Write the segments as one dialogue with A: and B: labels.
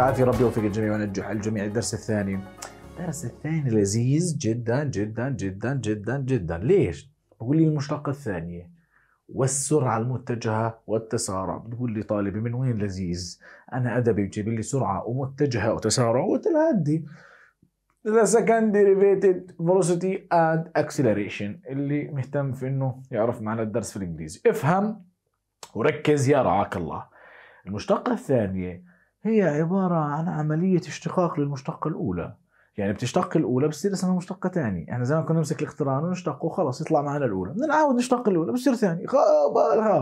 A: والعافيه ربي يوفق الجميع وينجح الجميع الدرس الثاني الدرس الثاني لذيذ جدا جدا جدا جدا جدا ليش بقول لي المشتق الثانيه والسرعة المتجهة والتسارع بتقول لي طالبي من وين لذيذ أنا أدبي بجيب لي سرعة ومتجهة وتسارع وتلهدي The second derivative velocity and acceleration اللي مهتم في انه يعرف معنى الدرس في الانجليزي افهم وركز يا رعاك الله المشتقة الثانية هي عبارة عن عملية اشتقاق للمشتقة الأولى يعني بتشتق الأولى بتصير اسمها مشتقة ثانية احنا يعني ما كنا نمسك الاقتران ونشتقه خلص يطلع معنا الأولى بنعاود نشتق الأولى بتصير ثانية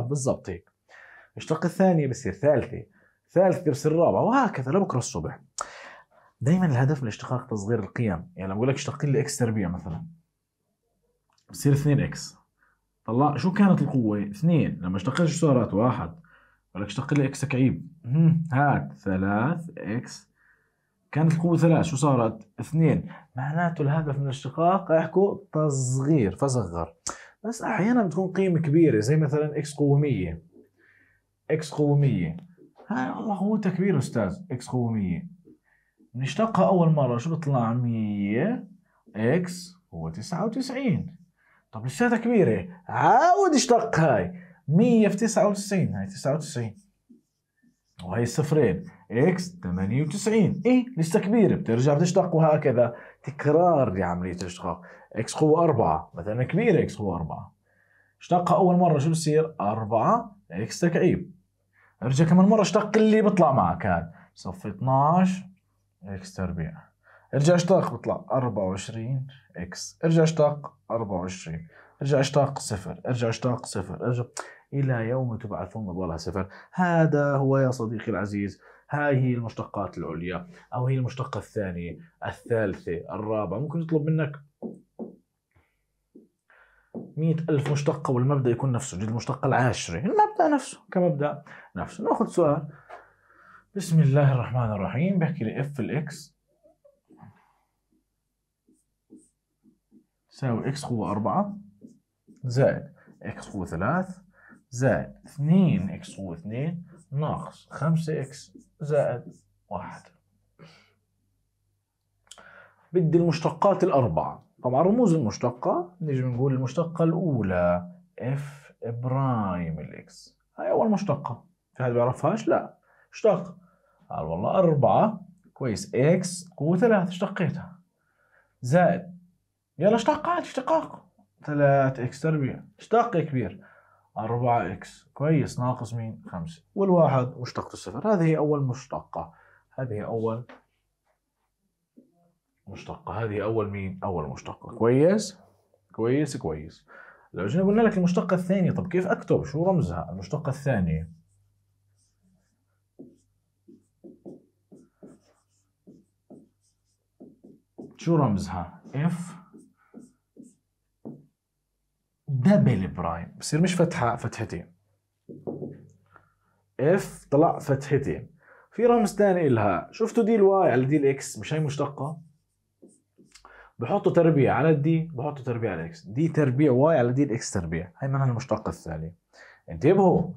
A: بالضبط هيك اشتق الثانية بتصير ثالثة ثالثة بتصير رابعة وهكذا لبكرة الصبح دائما الهدف من الاشتقاق تصغير القيم يعني لما بقول لك اشتق لي اكس تربيع مثلا بصير 2 اكس طلع شو كانت القوة؟ اثنين لما اشتقت شو صارت؟ واحد لك اشتق لي اكس كعيب هات ثلاث اكس كانت القوة ثلاث شو صارت؟ اثنين معناته الهدف من الاشتقاق احكوا تصغير فصغر بس احيانا بتكون قيمة كبيرة زي مثلا اكس قوة 100 اكس قوة 100 هاي والله قوتها كبيرة استاذ اكس قوة 100 بنشتقها اول مرة شو بيطلع 100 اكس هو 99 طب لساتها كبيرة عاود اشتق هاي 100 في 99 هاي 99 وهي الصفرين اكس 98 اي لسه كبيره بترجع بتشتق وهكذا تكرار لعمليه الاشتقاق اكس قوه 4 مثلا كبيره اكس قوه 4 اشتقها اول مره شو بصير 4 اكس تكعيب ارجع كمان مره اشتق اللي بيطلع معك هذا صفي 12 اكس تربيع ارجع اشتق بيطلع 24 اكس ارجع اشتق 24 ارجع اشتق صفر ارجع اشتق صفر ارجع إلى يوم تبعثون مضالها سفر هذا هو يا صديقي العزيز هاي هي المشتقات العليا أو هي المشتقة الثانية الثالثة الرابعة ممكن يطلب منك مئة ألف مشتقة والمبدأ يكون نفسه جد المشتقة العاشرة المبدأ نفسه كمبدأ نفسه ناخذ سؤال بسم الله الرحمن الرحيم بحكي لي اف الاكس تساوي اكس قوة أربعة زائد اكس قوة ثلاث زائد 2 اكس و2 ناقص 5 اكس زائد 1 بدي المشتقات الأربعة طبعا رموز المشتقة نيجي بنقول المشتقة الأولى اف برايم الاكس هاي أول مشتقة في حد بيعرفهاش؟ لا اشتق قال والله أربعة كويس اكس قوة ثلاثة اشتقيتها زائد يلا اشتق عادي اشتقاق 3 اكس تربيع اشتق كبير 4 اكس كويس ناقص مين 5 والواحد مشتق الصفر هذه اول مشتقه هذه اول مشتقه هذه اول مين اول مشتقه كويس كويس كويس لو جينا قلنا لك المشتقه الثانيه طب كيف اكتب شو رمزها المشتقه الثانيه شو رمزها اف دبل برايم بصير مش فتحة فتحتين اف طلع فتحتين في رمز ثاني لها شفتوا دي الواي على دي الإكس مش هي مشتقة بحطوا تربيع على الدي بحطوا تربيع على الإكس دي تربيع واي على دي الإكس تربيع هي معناها المشتقة الثانية انتبهوا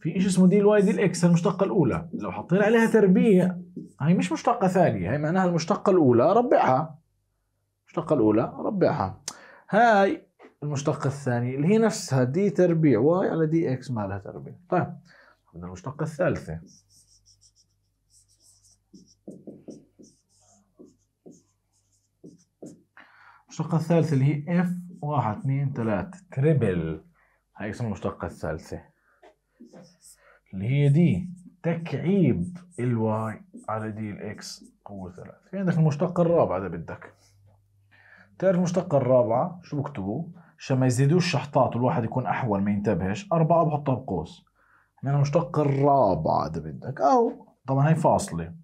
A: في شيء اسمه دي الواي دي الاكس المشتقه الاولى لو حطينا عليها تربيع هي مش مشتقه ثانيه هي معناها المشتقه الاولى ربعها المشتقه الاولى ربعها هاي المشتق الثاني اللي هي نفسها دي تربيع واي على دي اكس ما لها تربيع طيب من المشتق الثالثة المشتقة الثالثة اللي هي اف واحد اثنين ثلاثة تريبل هاي اسمها المشتقة الثالثة اللي هي دي تكعيب الواي على دي الاكس قوة ثلاثة في عندك المشتقة الرابعة إذا بدك تعرف المشتقة الرابعة شو بكتبوا عشان ما يزيدوش شحطات والواحد يكون احول ما ينتبهش اربعه بحطها بقوس من يعني المشتق الرابع اذا بدك او طبعا هي فاصله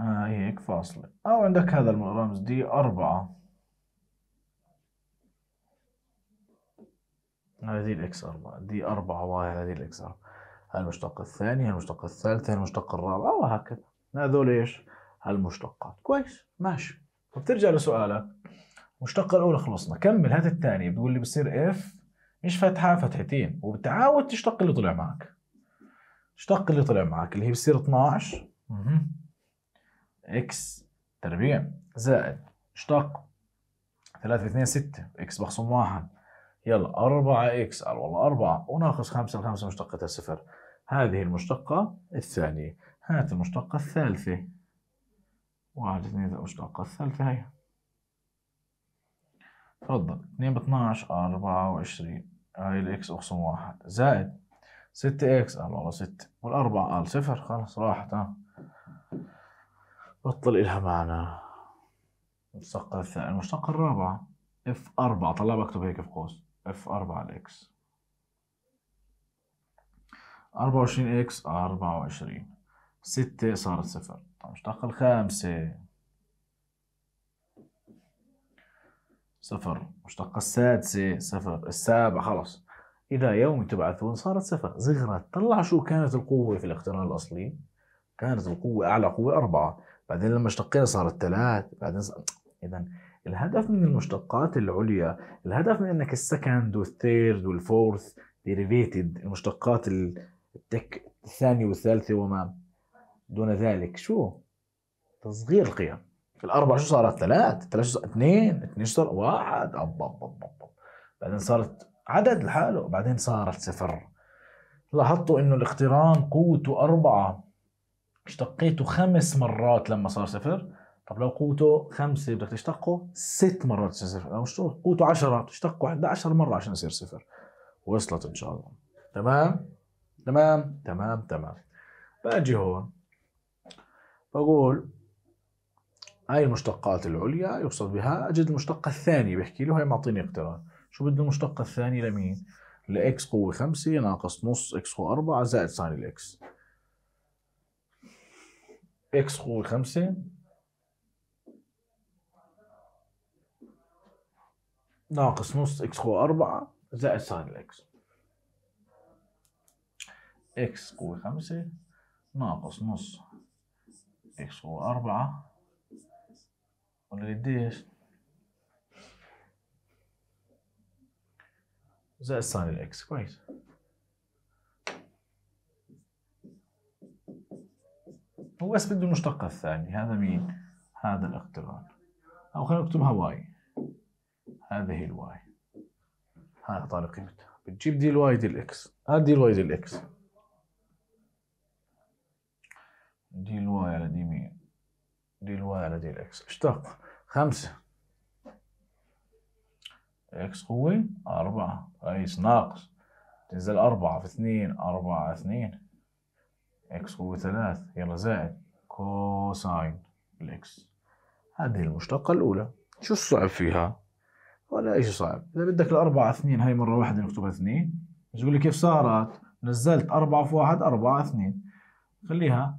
A: آه إيه، هيك فاصله او عندك هذا الرمز دي اربعه هذه الاكس أربعة دي أربعة واي هذه الاكس أربعة المشتق الثاني المشتق الثالث المشتق الرابع وهكذا هذول ايش؟ المشتقات كويس ماشي فبترجع لسؤالك المشتقه الأولى خلصنا كمل هات الثانية بتقول لي بصير اف مش فتحة فتحتين وبتعاود تشتق اللي طلع معك اشتق اللي طلع معك اللي هي بصير 12 اكس تربيع زائد اشتق 3 في 2 6 اكس بخصم 1 يلا 4 اكس والله 4 وناقص 5 5 مشتقتها صفر هذه المشتقة الثانية هات المشتقة الثالثة واحد اثنين المشتقة الثالثة هي تفضل 2 ب 12 24 هاي الاكس اقسم 1 زائد 6 اكس قال والله 6 والاربعة قال صفر خلص راحت ها بطل الها معنا المشتق الثاني المشتق الرابع اف 4 طلع بكتب هيك في قوس اف 4 الاكس 24 اكس 24 6 صارت صفر المشتق الخامسة صفر مشتقة السادسة صفر السابعة خلص إذا يوم تبعثون صارت صفر زغرت طلع شو كانت القوة في الاقتران الأصلي كانت القوة أعلى قوة أربعة بعدين لما اشتقينا صارت ثلاث بعدين صار... إذا الهدف من المشتقات العليا الهدف من أنك السكند والثيرد والفورث ديريفيتد المشتقات التك الثانية والثالثة وما دون ذلك شو تصغير القيم الاربع شو صارت ثلاث ثلاث شو صارت اثنين اثنين شو صار واحد أب أب أب أب. بعدين صارت عدد لحاله بعدين صارت صفر لاحظتوا انه الاقتران قوته أربعة اشتقيته خمس مرات لما صار صفر طب لو قوته خمسة بدك تشتقه ست مرات تصير صفر لو قوته عشرة تشتقه 11 مرة عشان يصير صفر وصلت إن شاء الله تمام تمام تمام تمام باجي هون بقول هاي المشتقات العليا يقصد بها أجد المشتقة الثانية بحكي له هي معطيني اقتران شو بده المشتقة الثانية لمين؟ لإكس قوة خمسة ناقص نص إكس قوة أربعة زائد ساين الإكس إكس قوة خمسة ناقص نص إكس قوة أربعة زائد ساين الإكس إكس قوة خمسة ناقص نص إكس قوة أربعة ولا قديش؟ زائد ساين الاكس كويس هو بس بده المشتقة الثانية هذا مين؟ هذا الاقتران او خلينا نكتبها واي هذه الواي هاي طالع قيمتها بتجيب دي الواي دي الاكس هاد دي الواي دي الاكس دي الواي على دي مين دي دي الإكس اشتق خمسة إكس قوي أربعة رئيس ناقص تنزل أربعة في اثنين أربعة اثنين إكس قوي ثلاث يلا زائد كوساين الإكس هذه المشتقة الأولى شو الصعب فيها؟ ولا ايش صعب إذا بدك الأربعة اثنين هاي مرة واحدة نكتبها اثنين بس لي كيف صارت؟ نزلت أربعة في واحد أربعة اثنين خليها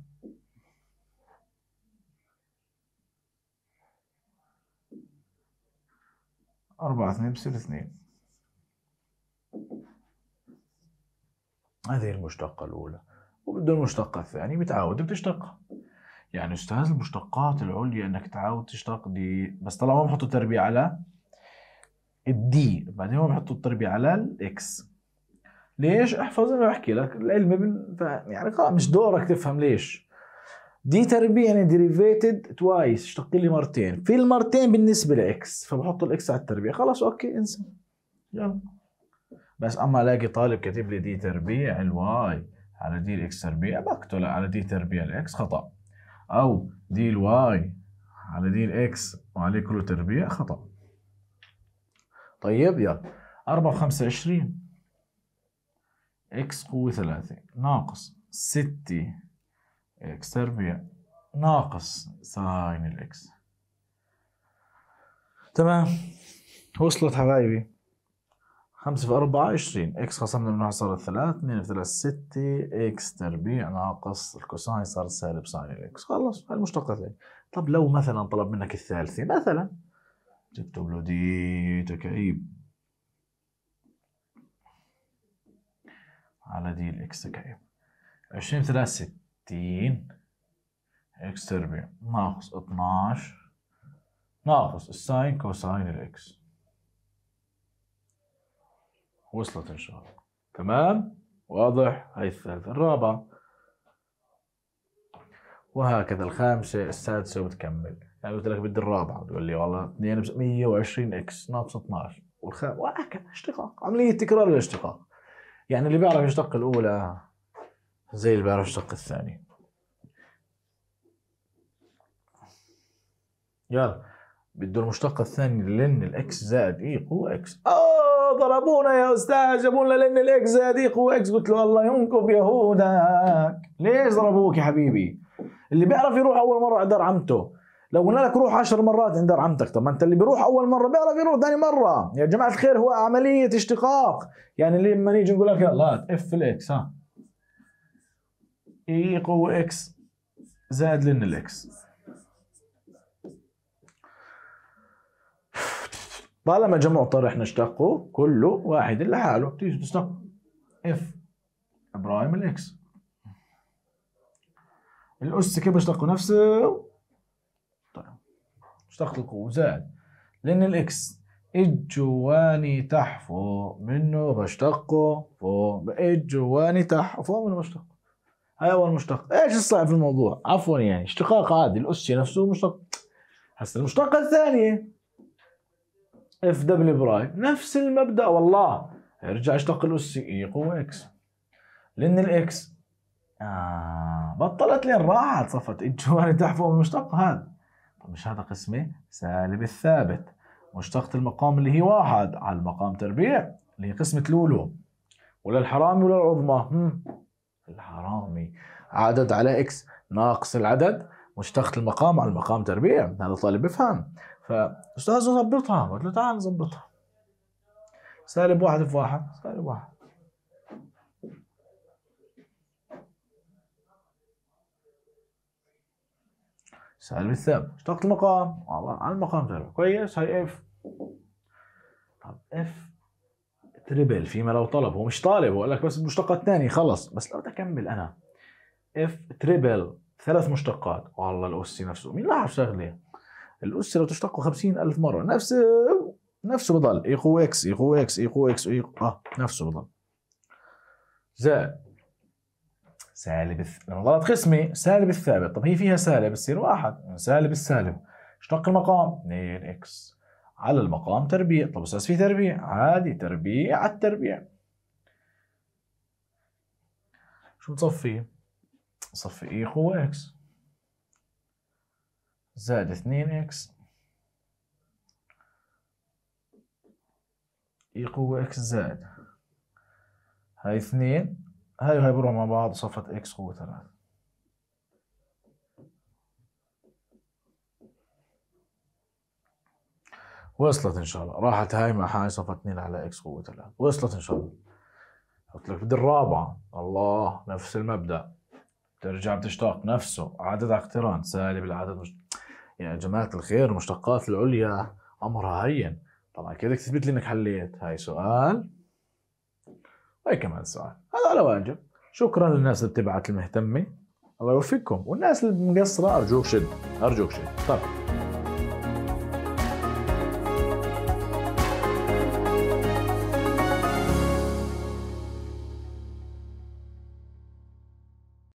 A: أربعة اثنين بصير اثنين هذه المشتقة الأولى وبده المشتقة الثانية بتعاود يعني بتشتق يعني أستاذ المشتقات العليا إنك تعاود تشتق دي بس طلع ما بحطوا تربيع على الدي بعدين ما بحطوا التربيع على الإكس ليش؟ احفظ أنا بحكي لك العلم يعني خلاص مش دورك تفهم ليش دي تربيع يعني ديريفيتد توايس اشتق لي مرتين في المرتين بالنسبه لاكس فبحط الاكس على التربيع خلاص اوكي انسى يلا بس اما الاقي طالب كاتب لي دي تربيع الواي على دي الاكس تربيع بقتله على دي تربيع الاكس خطا او دي الواي على دي الاكس وعليه كله تربيع خطا طيب يلا 4 و 25 اكس قوة 3 ناقص 6 اكس تربيع ناقص ساين الاكس تمام وصلت حبايبي خمسة في أربعة عشرين إكس خصمنا منها صارت 3 اثنين في 3 ستة إكس تربيع ناقص الكوساين صار سالب ساين الإكس خلص هاي المشتقات هي طب لو مثلا طلب منك الثالثة مثلا تكتب له دي تكعيب على دي الإكس تكعيب e. عشرين في 3 ستة ستين اكس تربيع ناقص اتناش ناقص الساين كوساين الاكس وصلت ان شاء الله تمام واضح هاي الثالثة الرابعة وهكذا الخامسة السادسة وتكمل يعني قلت لك بدي الرابعة تقول لي والله 2 120 اكس ناقص 12 والخامسة وهكذا اشتقاق عملية تكرار الاشتقاق يعني اللي بيعرف يشتق الأولى زي البارح الشق الثاني يلا بده المشتق الثاني لن الاكس زائد اي قوة اكس اه ضربونا يا استاذ جابوا لنا لن الاكس زائد اي قوة اكس قلت له الله ينكب يهودك ليش ضربوك يا حبيبي اللي بيعرف يروح اول مرة عند عمته لو قلنا لك روح 10 مرات عند عمتك طب ما انت اللي بيروح اول مره بيعرف يروح ثاني مره يا جماعه الخير هو عمليه اشتقاق يعني لما نيجي نقول لك يلا اف الاكس ها اي قوة اكس زائد لن الاكس طالما جمع طرح نشتقه كل واحد لحاله تيجي تشتق اف برايم الاكس الاس كيف بشتقه نفسه طيب اشتقت القوة زائد لان الاكس الجواني تحفو منه بشتقه فوق الجواني تحفو منه بشتقه هاي اول مشتق ايش الصعب في الموضوع عفوا يعني اشتقاق عادي الاسي نفسه مشتق هسه المشتقه الثانيه اف دبليو برايم نفس المبدا والله ارجع اشتق الاسي اي قوه اكس لان الاكس آه بطلت لين راحت صفت الجوانب فوق المشتق هذا مش هذا قسمه سالب الثابت مشتقة المقام اللي هي واحد على المقام تربيع اللي هي قسمة لولو ولا الحرامي ولا العظمى الحرامي عدد على اكس ناقص العدد مشتقة المقام على المقام تربيع هذا طالب بفهم فاستاذ ظبطها قلت له تعال نظبطها سالب واحد في واحد سالب واحد سالب الثاب اشتقت المقام على المقام تربيع كويس هاي اف طب اف تربل فيما لو طلب هو مش طالب هو قال لك بس المشتقة الثانية خلص بس لو تكمل أنا اف تربل ثلاث مشتقات والله الأس نفسه مين لاحظ شغلة الأس لو تشتقه خمسين ألف مرة نفس نفسه بضل ايكو اكس ايكو اكس ايكو اكس ايكو اه نفسه بضل زائد سالب الث... لما ضلت قسمي سالب الثابت طب هي فيها سالب بتصير واحد سالب السالب اشتق المقام 2 اكس على المقام تربيع طب أستاذ في تربيع عادي تربيع على التربيع شو بتصفي؟ صفي إي قوة إكس زائد 2 إكس إي قوة إكس زائد هاي اثنين هاي وهاي بروح مع بعض صفت إكس قوة ثلاثة وصلت ان شاء الله راحت هاي مع هاي صفت 2 على اكس قوه 3 وصلت ان شاء الله قلت لك بدي الرابعه الله نفس المبدا بترجع بتشتاق نفسه عدد اقتران سالب العدد مش يا يعني جماعه الخير المشتقات العليا امرها هين طبعا كده تثبت لي انك حليت هاي سؤال وهي كمان سؤال هذا على واجب شكرا للناس اللي بتبعت المهتمه الله يوفقكم والناس اللي مقصره ارجوك شد ارجوك شد طيب